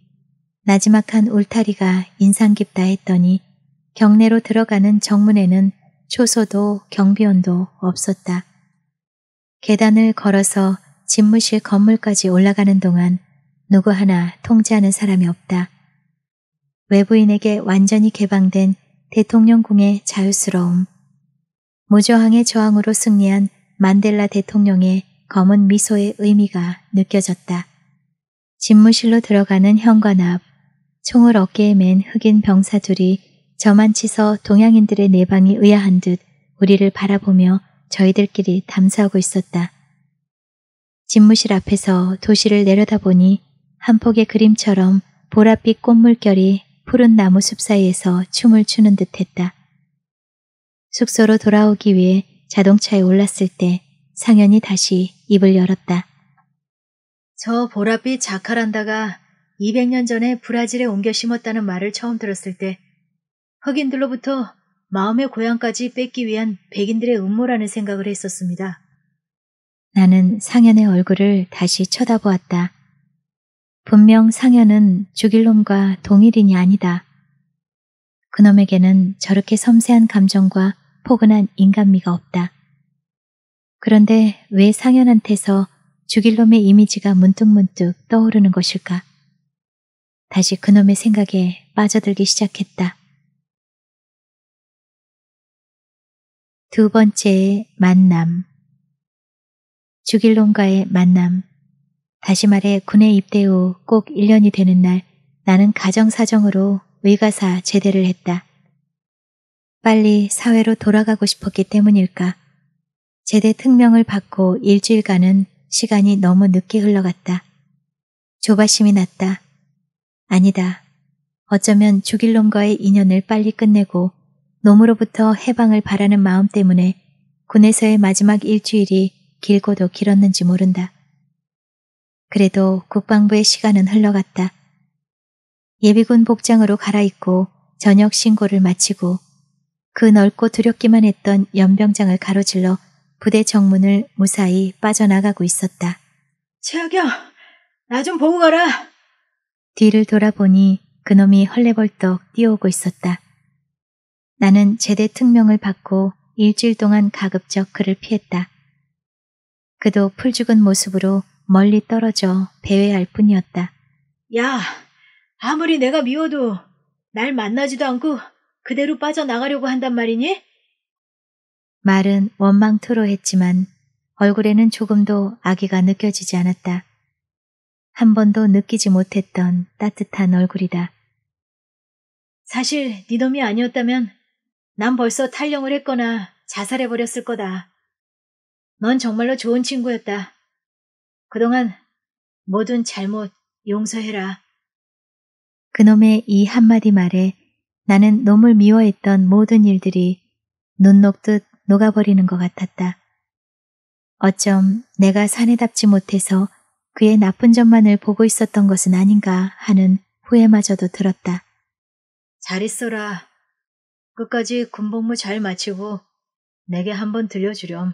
나지막한 울타리가 인상 깊다 했더니 경내로 들어가는 정문에는 초소도 경비원도 없었다. 계단을 걸어서 집무실 건물까지 올라가는 동안 누구 하나 통제하는 사람이 없다. 외부인에게 완전히 개방된 대통령궁의 자유스러움, 무조항의 저항으로 승리한 만델라 대통령의 검은 미소의 의미가 느껴졌다. 집무실로 들어가는 현관 앞, 총을 어깨에 맨 흑인 병사 둘이 저만 치서 동양인들의 내방이 의아한 듯 우리를 바라보며 저희들끼리 담사하고 있었다. 집무실 앞에서 도시를 내려다보니 한 폭의 그림처럼 보랏빛 꽃물결이 푸른 나무숲 사이에서 춤을 추는 듯했다. 숙소로 돌아오기 위해 자동차에 올랐을 때 상현이 다시 입을 열었다. 저 보랏빛 자카란다가 200년 전에 브라질에 옮겨 심었다는 말을 처음 들었을 때 흑인들로부터 마음의 고향까지 뺏기 위한 백인들의 음모라는 생각을 했었습니다. 나는 상현의 얼굴을 다시 쳐다보았다. 분명 상현은 죽일 놈과 동일인이 아니다. 그놈에게는 저렇게 섬세한 감정과 포근한 인간미가 없다. 그런데 왜 상현한테서 죽일 놈의 이미지가 문득문득 떠오르는 것일까? 다시 그놈의 생각에 빠져들기 시작했다. 두 번째 만남 죽일 놈과의 만남 다시 말해 군에 입대 후 꼭 1년이 되는 날 나는 가정사정으로 외가사 제대를 했다. 빨리 사회로 돌아가고 싶었기 때문일까. 제대 특명을 받고 일주일간은 시간이 너무 늦게 흘러갔다. 조바심이 났다. 아니다. 어쩌면 죽일 놈과의 인연을 빨리 끝내고 놈으로부터 해방을 바라는 마음 때문에 군에서의 마지막 일주일이 길고도 길었는지 모른다. 그래도 국방부의 시간은 흘러갔다. 예비군 복장으로 갈아입고 저녁 신고를 마치고 그 넓고 두렵기만 했던 연병장을 가로질러 부대 정문을 무사히 빠져나가고 있었다. 최학영, 나 좀 보고 가라. 뒤를 돌아보니 그놈이 헐레벌떡 뛰어오고 있었다. 나는 제대 특명을 받고 일주일 동안 가급적 그를 피했다. 그도 풀죽은 모습으로 멀리 떨어져 배회할 뿐이었다. 야, 아무리 내가 미워도 날 만나지도 않고 그대로 빠져나가려고 한단 말이니? 말은 원망토로 했지만 얼굴에는 조금도 아기가 느껴지지 않았다. 한 번도 느끼지 못했던 따뜻한 얼굴이다. 사실 네 놈이 아니었다면 난 벌써 탈영을 했거나 자살해버렸을 거다. 넌 정말로 좋은 친구였다. 그동안 모든 잘못 용서해라. 그놈의 이 한마디 말에 나는 놈을 미워했던 모든 일들이 눈 녹듯 녹아버리는 것 같았다. 어쩜 내가 사내답지 못해서 그의 나쁜 점만을 보고 있었던 것은 아닌가 하는 후회마저도 들었다. 잘했어라. 끝까지 군복무 잘 마치고 내게 한번 들려주렴.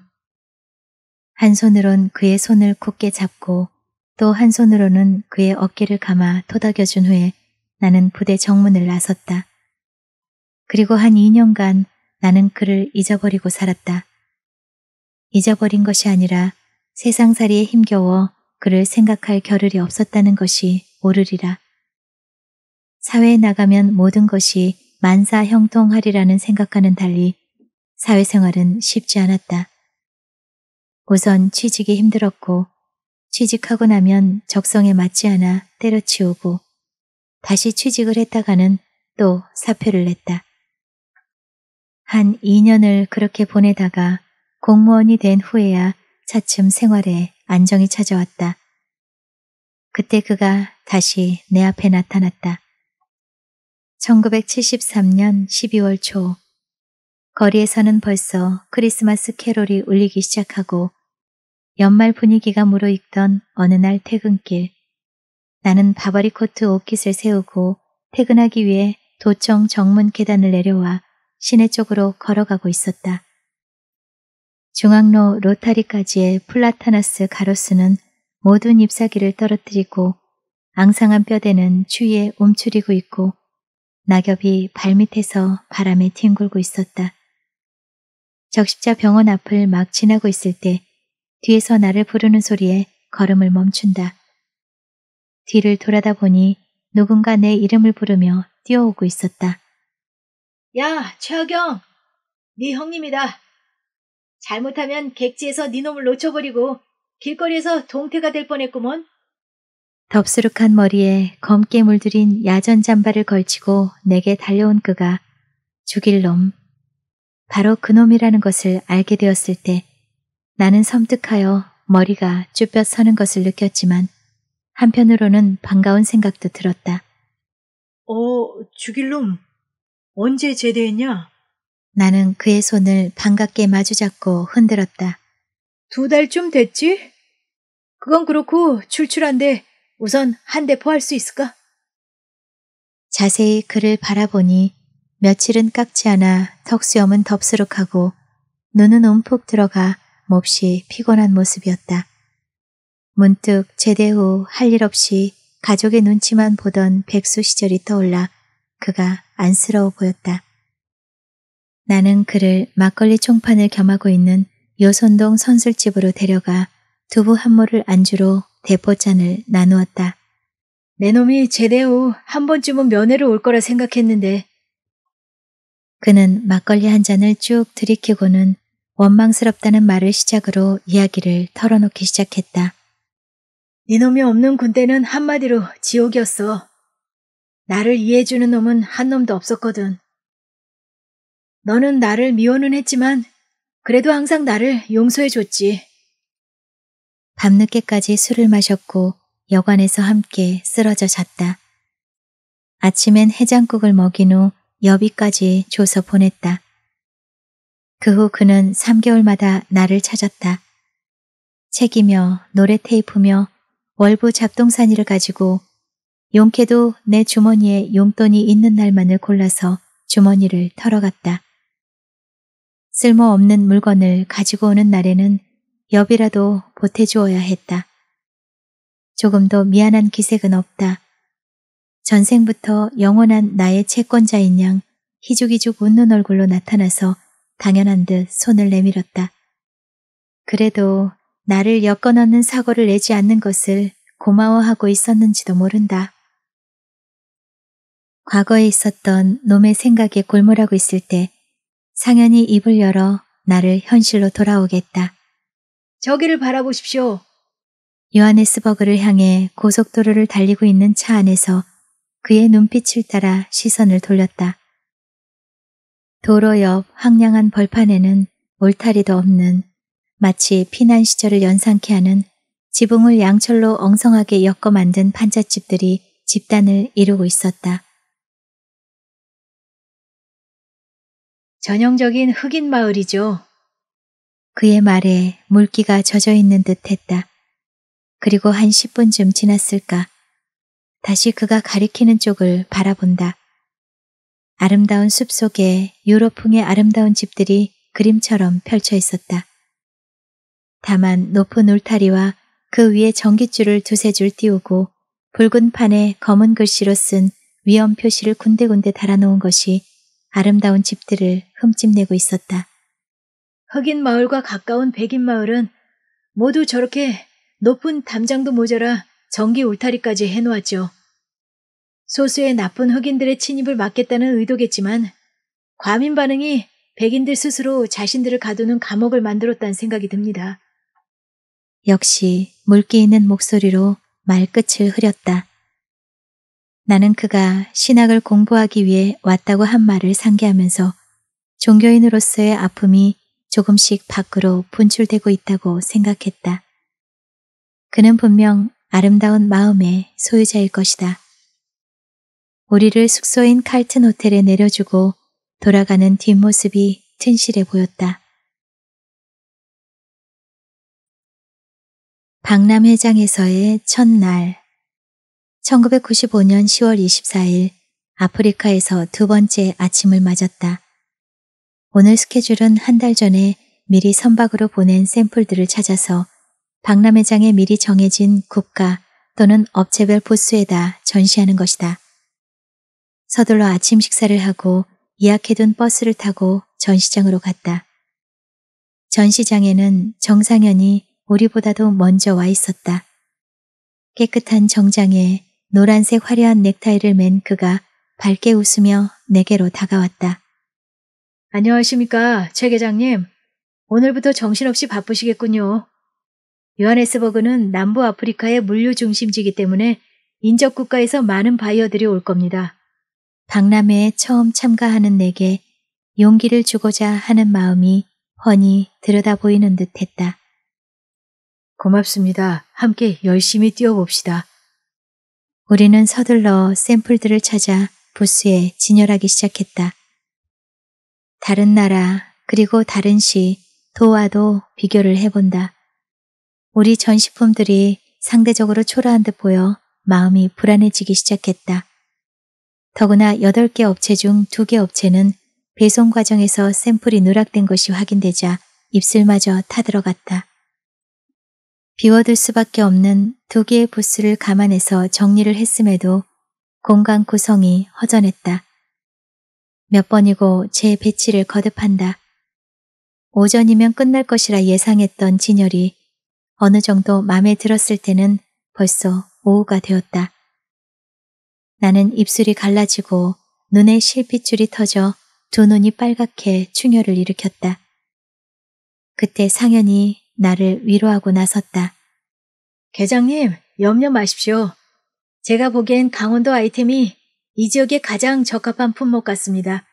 한 손으론 그의 손을 굳게 잡고 또 한 손으로는 그의 어깨를 감아 토닥여준 후에 나는 부대 정문을 나섰다. 그리고 한 2년간 나는 그를 잊어버리고 살았다. 잊어버린 것이 아니라 세상살이에 힘겨워 그를 생각할 겨를이 없었다는 것이 오르리라. 사회에 나가면 모든 것이 만사형통하리라는 생각과는 달리 사회생활은 쉽지 않았다. 우선 취직이 힘들었고 취직하고 나면 적성에 맞지 않아 때려치우고 다시 취직을 했다가는 또 사표를 냈다. 한 2년을 그렇게 보내다가 공무원이 된 후에야 차츰 생활에 안정이 찾아왔다. 그때 그가 다시 내 앞에 나타났다. 1973년 12월 초 거리에서는 벌써 크리스마스 캐롤이 울리기 시작하고 연말 분위기가 물어익던 어느 날 퇴근길. 나는 바바리 코트 옷깃을 세우고 퇴근하기 위해 도청 정문 계단을 내려와 시내 쪽으로 걸어가고 있었다. 중앙로 로타리까지의 플라타나스 가로수는 모든 잎사귀를 떨어뜨리고 앙상한 뼈대는 추위에 움츠리고 있고 낙엽이 발밑에서 바람에 뒹굴고 있었다. 적십자 병원 앞을 막 지나고 있을 때 뒤에서 나를 부르는 소리에 걸음을 멈춘다. 뒤를 돌아다 보니 누군가 내 이름을 부르며 뛰어오고 있었다. 야, 최하경! 네 형님이다. 잘못하면 객지에서 네 놈을 놓쳐버리고 길거리에서 동태가 될 뻔했구먼. 덥수룩한 머리에 검게 물들인 야전 잠바를 걸치고 내게 달려온 그가 죽일 놈, 바로 그놈이라는 것을 알게 되었을 때 나는 섬뜩하여 머리가 쭈뼛 서는 것을 느꼈지만 한편으로는 반가운 생각도 들었다. 어, 죽일 놈. 언제 제대했냐? 나는 그의 손을 반갑게 마주잡고 흔들었다. 두 달쯤 됐지? 그건 그렇고 출출한데 우선 한대 포할 수 있을까? 자세히 그를 바라보니 며칠은 깍지 않아 턱수염은 덥수룩하고 눈은 움푹 들어가 몹시 피곤한 모습이었다. 문득 제대 후 할 일 없이 가족의 눈치만 보던 백수 시절이 떠올라 그가 안쓰러워 보였다. 나는 그를 막걸리 총판을 겸하고 있는 요선동 선술집으로 데려가 두부 한 모를 안주로 대포잔을 나누었다. 내 놈이 제대 후 한 번쯤은 면회를 올 거라 생각했는데. 그는 막걸리 한 잔을 쭉 들이키고는 원망스럽다는 말을 시작으로 이야기를 털어놓기 시작했다. 네놈이 없는 군대는 한마디로 지옥이었어. 나를 이해해주는 놈은 한 놈도 없었거든. 너는 나를 미워는 했지만 그래도 항상 나를 용서해줬지. 밤늦게까지 술을 마셨고 여관에서 함께 쓰러져 잤다. 아침엔 해장국을 먹인 후 여비까지 줘서 보냈다. 그후 그는 3개월마다 나를 찾았다. 책이며 노래 테이프며 월부 잡동사니를 가지고 용케도 내 주머니에 용돈이 있는 날만을 골라서 주머니를 털어갔다. 쓸모없는 물건을 가지고 오는 날에는 여비라도 보태주어야 했다. 조금도 미안한 기색은 없다. 전생부터 영원한 나의 채권자인 양희죽희죽 웃는 얼굴로 나타나서 당연한 듯 손을 내밀었다. 그래도 나를 엮어넣는 사고를 내지 않는 것을 고마워하고 있었는지도 모른다. 과거에 있었던 놈의 생각에 골몰하고 있을 때 상현이 입을 열어 나를 현실로 돌아오겠다. 저기를 바라보십시오. 요하네스버그를 향해 고속도로를 달리고 있는 차 안에서 그의 눈빛을 따라 시선을 돌렸다. 도로 옆 황량한 벌판에는 울타리도 없는 마치 피난 시절을 연상케 하는 지붕을 양철로 엉성하게 엮어 만든 판잣집들이 집단을 이루고 있었다. 전형적인 흑인 마을이죠. 그의 말에 물기가 젖어 있는 듯 했다. 그리고 한 10분쯤 지났을까. 다시 그가 가리키는 쪽을 바라본다. 아름다운 숲 속에 유로풍의 아름다운 집들이 그림처럼 펼쳐 있었다. 다만 높은 울타리와 그 위에 전깃줄을 두세 줄 띄우고 붉은 판에 검은 글씨로 쓴 위험 표시를 군데군데 달아놓은 것이 아름다운 집들을 흠집내고 있었다. 흑인 마을과 가까운 백인 마을은 모두 저렇게 높은 담장도 모자라 전기 울타리까지 해놓았죠. 소수의 나쁜 흑인들의 침입을 막겠다는 의도겠지만 과민 반응이 백인들 스스로 자신들을 가두는 감옥을 만들었다는 생각이 듭니다. 역시 물기 있는 목소리로 말끝을 흐렸다. 나는 그가 신학을 공부하기 위해 왔다고 한 말을 상기하면서 종교인으로서의 아픔이 조금씩 밖으로 분출되고 있다고 생각했다. 그는 분명 아름다운 마음의 소유자일 것이다. 우리를 숙소인 칼튼 호텔에 내려주고 돌아가는 뒷모습이 튼실해 보였다. 박람회장에서의 첫날 1995년 10월 24일 아프리카에서 두 번째 아침을 맞았다. 오늘 스케줄은 한 달 전에 미리 선박으로 보낸 샘플들을 찾아서 박람회장에 미리 정해진 국가 또는 업체별 부스에다 전시하는 것이다. 서둘러 아침 식사를 하고 예약해둔 버스를 타고 전시장으로 갔다. 전시장에는 정상현이 우리보다도 먼저 와 있었다. 깨끗한 정장에 노란색 화려한 넥타이를 맨 그가 밝게 웃으며 내게로 다가왔다. 안녕하십니까, 최 계장님. 오늘부터 정신없이 바쁘시겠군요. 요하네스버그는 남부 아프리카의 물류 중심지이기 때문에 인접 국가에서 많은 바이어들이 올 겁니다. 박람회에 처음 참가하는 내게 용기를 주고자 하는 마음이 훤히 들여다 보이는 듯 했다. 고맙습니다. 함께 열심히 뛰어봅시다. 우리는 서둘러 샘플들을 찾아 부스에 진열하기 시작했다. 다른 나라, 그리고 다른 시, 도와도 비교를 해본다. 우리 전시품들이 상대적으로 초라한 듯 보여 마음이 불안해지기 시작했다. 더구나 8개 업체 중 2개 업체는 배송 과정에서 샘플이 누락된 것이 확인되자 입술마저 타들어갔다. 비워둘 수밖에 없는 두 개의 부스를 감안해서 정리를 했음에도 공간 구성이 허전했다. 몇 번이고 제 배치를 거듭한다. 오전이면 끝날 것이라 예상했던 진열이 어느 정도 마음에 들었을 때는 벌써 오후가 되었다. 나는 입술이 갈라지고 눈에 실핏줄이 터져 두 눈이 빨갛게 충혈을 일으켰다. 그때 상현이 나를 위로하고 나섰다. 계장님, 염려 마십시오. 제가 보기엔 강원도 아이템이 이 지역에 가장 적합한 품목 같습니다.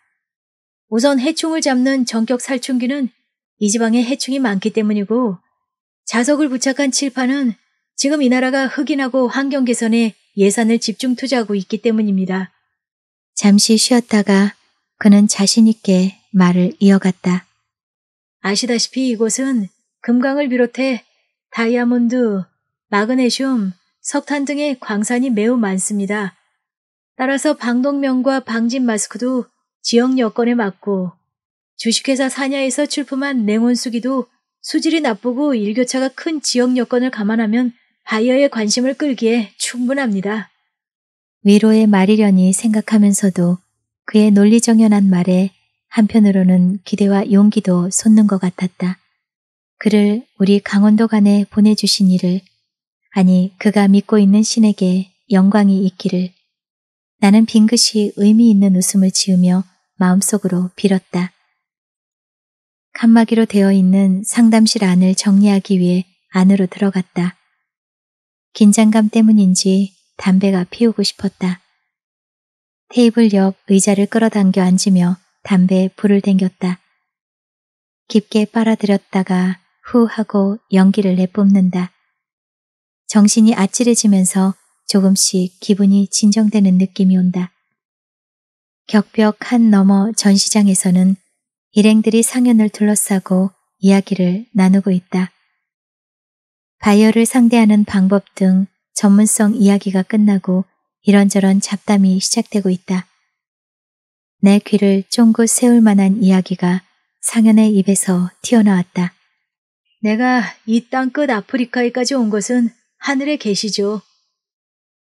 우선 해충을 잡는 전격 살충기는 이 지방에 해충이 많기 때문이고 자석을 부착한 칠판은 지금 이 나라가 흑인하고 환경 개선에 예산을 집중 투자하고 있기 때문입니다. 잠시 쉬었다가 그는 자신있게 말을 이어갔다. 아시다시피 이곳은 금강을 비롯해 다이아몬드, 마그네슘, 석탄 등의 광산이 매우 많습니다. 따라서 방독면과 방진 마스크도 지역 여건에 맞고 주식회사 사냐에서 출품한 냉온수기도 수질이 나쁘고 일교차가 큰 지역 여건을 감안하면 바이어의 관심을 끌기에 충분합니다. 위로의 말이려니 생각하면서도 그의 논리정연한 말에 한편으로는 기대와 용기도 솟는 것 같았다. 그를 우리 강원도 간에 보내주신 일을 아니 그가 믿고 있는 신에게 영광이 있기를 나는 빙긋이 의미 있는 웃음을 지으며 마음속으로 빌었다. 칸막이로 되어 있는 상담실 안을 정리하기 위해 안으로 들어갔다. 긴장감 때문인지 담배가 피우고 싶었다. 테이블 옆 의자를 끌어당겨 앉으며 담배에 불을 댕겼다. 깊게 빨아들였다가 후 하고 연기를 내뿜는다. 정신이 아찔해지면서 조금씩 기분이 진정되는 느낌이 온다. 격벽 한 너머 전시장에서는 일행들이 상현을 둘러싸고 이야기를 나누고 있다. 바이어를 상대하는 방법 등 전문성 이야기가 끝나고 이런저런 잡담이 시작되고 있다. 내 귀를 쫑긋 세울 만한 이야기가 상현의 입에서 튀어나왔다. 내가 이 땅 끝 아프리카에까지 온 것은 하늘에 계시죠.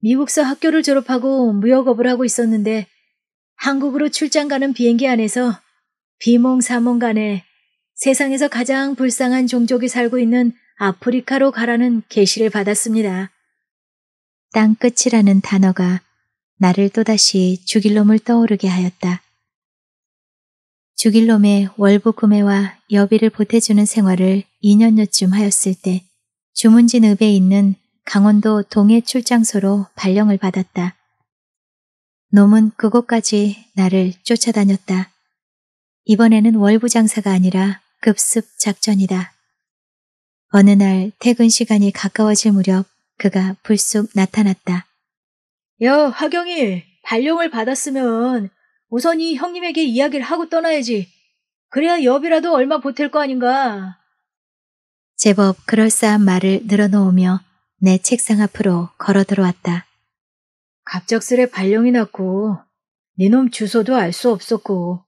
미국서 학교를 졸업하고 무역업을 하고 있었는데 한국으로 출장 가는 비행기 안에서 비몽사몽 간에 세상에서 가장 불쌍한 종족이 살고 있는 아프리카로 가라는 계시를 받았습니다. 땅끝이라는 단어가 나를 또다시 죽일 놈을 떠오르게 하였다. 죽일 놈의 월부 구매와 여비를 보태주는 생활을 2년여쯤 하였을 때 주문진 읍에 있는 강원도 동해 출장소로 발령을 받았다. 놈은 그곳까지 나를 쫓아다녔다. 이번에는 월부 장사가 아니라 급습 작전이다. 어느 날 퇴근 시간이 가까워질 무렵 그가 불쑥 나타났다. 여, 하경이 발령을 받았으면 우선 이 형님에게 이야기를 하고 떠나야지. 그래야 여비라도 얼마 보탤 거 아닌가. 제법 그럴싸한 말을 늘어놓으며 내 책상 앞으로 걸어 들어왔다. 갑작스레 발령이 났고 네놈 주소도 알 수 없었고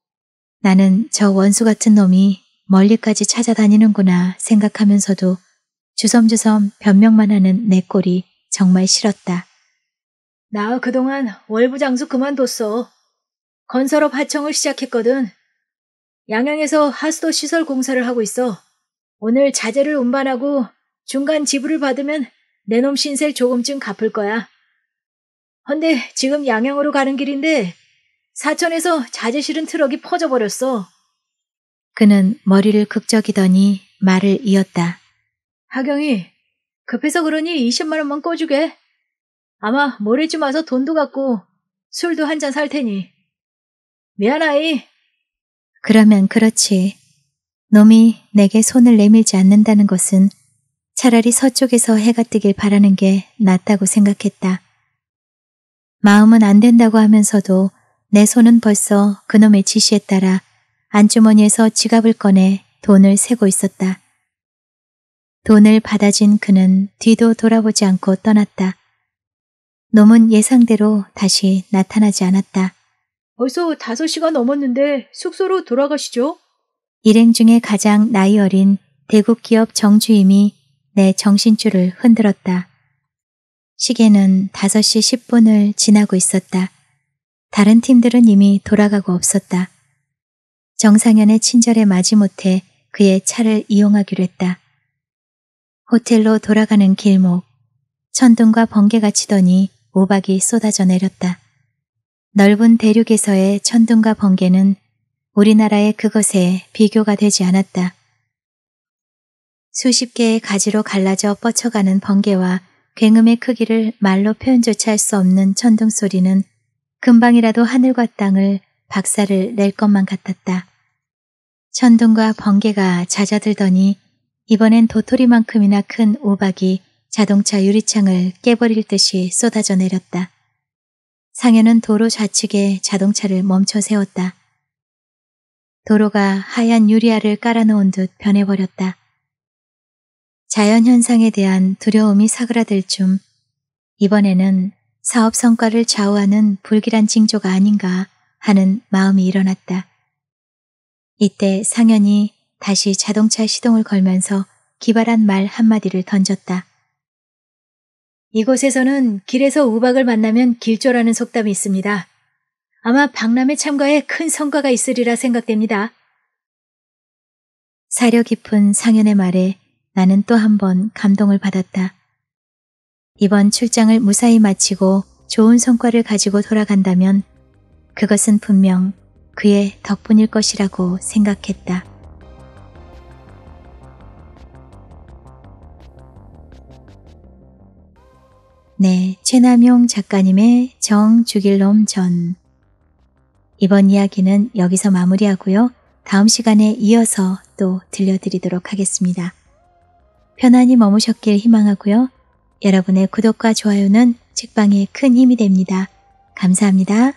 나는 저 원수 같은 놈이 멀리까지 찾아다니는구나 생각하면서도 주섬주섬 변명만 하는 내 꼴이 정말 싫었다. 나 그동안 월부장수 그만뒀어. 건설업 하청을 시작했거든. 양양에서 하수도 시설 공사를 하고 있어. 오늘 자재를 운반하고 중간 지불을 받으면 내놈 신세 조금쯤 갚을 거야. 헌데 지금 양양으로 가는 길인데 사천에서 자재 실은 트럭이 퍼져버렸어. 그는 머리를 극적이더니 말을 이었다. 하경이, 급해서 그러니 20만 원만 꺼주게. 아마 모레쯤 와서 돈도 갖고 술도 한 잔 살 테니. 미안하이. 그러면 그렇지. 놈이 내게 손을 내밀지 않는다는 것은 차라리 서쪽에서 해가 뜨길 바라는 게 낫다고 생각했다. 마음은 안 된다고 하면서도 내 손은 벌써 그놈의 지시에 따라 안주머니에서 지갑을 꺼내 돈을 세고 있었다. 돈을 받아진 그는 뒤도 돌아보지 않고 떠났다. 놈은 예상대로 다시 나타나지 않았다. 벌써 5시간 넘었는데 숙소로 돌아가시죠? 일행 중에 가장 나이 어린 대국 기업 정주임이 내 정신줄을 흔들었다. 시계는 5시 10분을 지나고 있었다. 다른 팀들은 이미 돌아가고 없었다. 정상현의 친절에 마지못해 그의 차를 이용하기로 했다. 호텔로 돌아가는 길목, 천둥과 번개가 치더니 오박이 쏟아져 내렸다. 넓은 대륙에서의 천둥과 번개는 우리나라의 그것에 비교가 되지 않았다. 수십 개의 가지로 갈라져 뻗쳐가는 번개와 굉음의 크기를 말로 표현조차 할 수 없는 천둥 소리는 금방이라도 하늘과 땅을 박살을 낼 것만 같았다. 천둥과 번개가 잦아들더니 이번엔 도토리만큼이나 큰 오박이 자동차 유리창을 깨버릴 듯이 쏟아져 내렸다. 상현은 도로 좌측에 자동차를 멈춰 세웠다. 도로가 하얀 유리알을 깔아놓은 듯 변해버렸다. 자연현상에 대한 두려움이 사그라들 쯤 이번에는 사업 성과를 좌우하는 불길한 징조가 아닌가 하는 마음이 일어났다. 이때 상현이 다시 자동차 시동을 걸면서 기발한 말 한마디를 던졌다. 이곳에서는 길에서 우박을 만나면 길조라는 속담이 있습니다. 아마 박람회 참가에 큰 성과가 있으리라 생각됩니다. 사려 깊은 상현의 말에 나는 또 한 번 감동을 받았다. 이번 출장을 무사히 마치고 좋은 성과를 가지고 돌아간다면 그것은 분명 그의 덕분일 것이라고 생각했다. 네, 최남용 작가님의 정 죽일 놈 전. 이번 이야기는 여기서 마무리하고요. 다음 시간에 이어서 또 들려드리도록 하겠습니다. 편안히 머무셨길 희망하고요. 여러분의 구독과 좋아요는 책방에 큰 힘이 됩니다. 감사합니다.